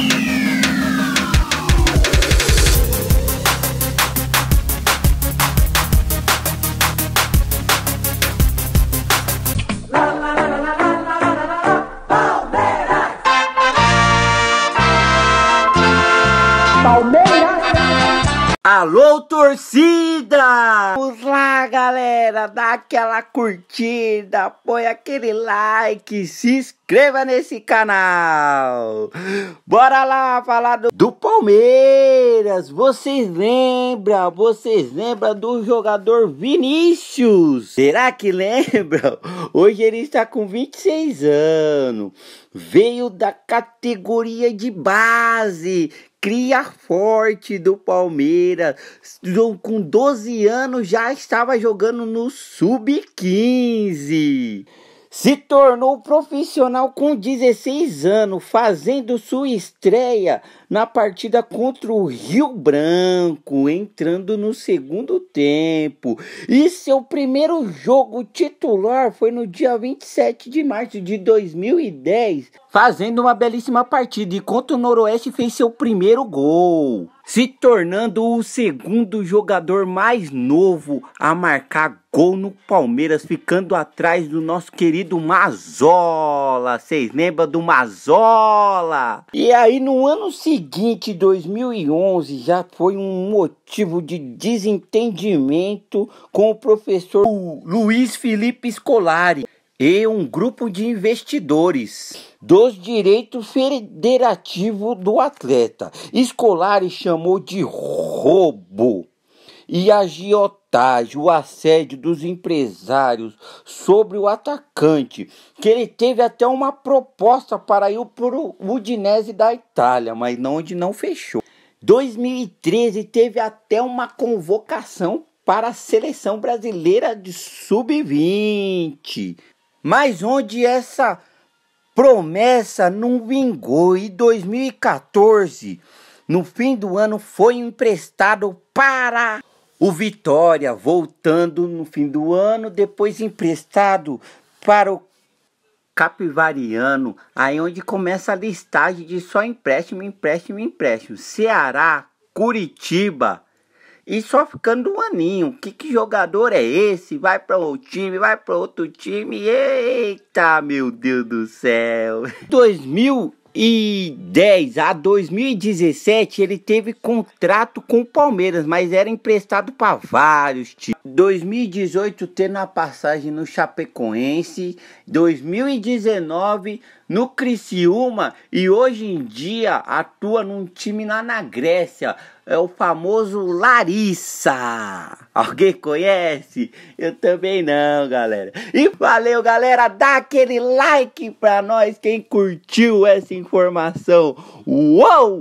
Thank you. Alô, torcida! Vamos lá, galera! Dá aquela curtida, põe aquele like, se inscreva nesse canal! Bora lá falar do, do Palmeiras! Vocês lembram? Vocês lembram do jogador Vinícius? Será que lembram? Hoje ele está com 26 anos. Veio da categoria de base, cria forte do Palmeiras. Com 12 anos já estava jogando no sub-15. Se tornou profissional com 16 anos, fazendo sua estreia na partida contra o Rio Branco, entrando no segundo tempo. E seu primeiro jogo titular foi no dia 27 de março de 2010, fazendo uma belíssima partida, contra o Noroeste fez seu primeiro gol se tornando o segundo jogador mais novo a marcar gol no Palmeiras, ficando atrás do nosso querido Mazola. Vocês lembram do Mazola? E aí no ano seguinte, 2011, já foi um motivo de desentendimento com o professor Luiz Felipe Scolari e um grupo de investidores dos direitos federativos do atleta. Escolares chamou de roubo e agiotagem, o assédio dos empresários sobre o atacante, que ele teve até uma proposta para ir para o Udinese da Itália, mas não, não fechou. 2013 teve até uma convocação para a seleção brasileira de sub-20 mas onde essa promessa não vingou. E 2014, no fim do ano, foi emprestado para o Vitória, voltando no fim do ano, depois emprestado para o Capivariano, aí onde começa a listagem de só empréstimo, empréstimo, empréstimo. Ceará, Curitiba, e só ficando um aninho. Que, que jogador é esse? Vai para um time, vai para outro time. Eita, meu Deus do céu. 2010 a 2017 ele teve contrato com o Palmeiras, mas era emprestado para vários times. 2018 tendo a passagem no Chapecoense, 2019 no Criciúma e hoje em dia atua num time lá na Grécia é o famoso Larissa. Alguém conhece? Eu também não, galera. E valeu, galera. Dá aquele like pra nós quem curtiu essa informação. Uou!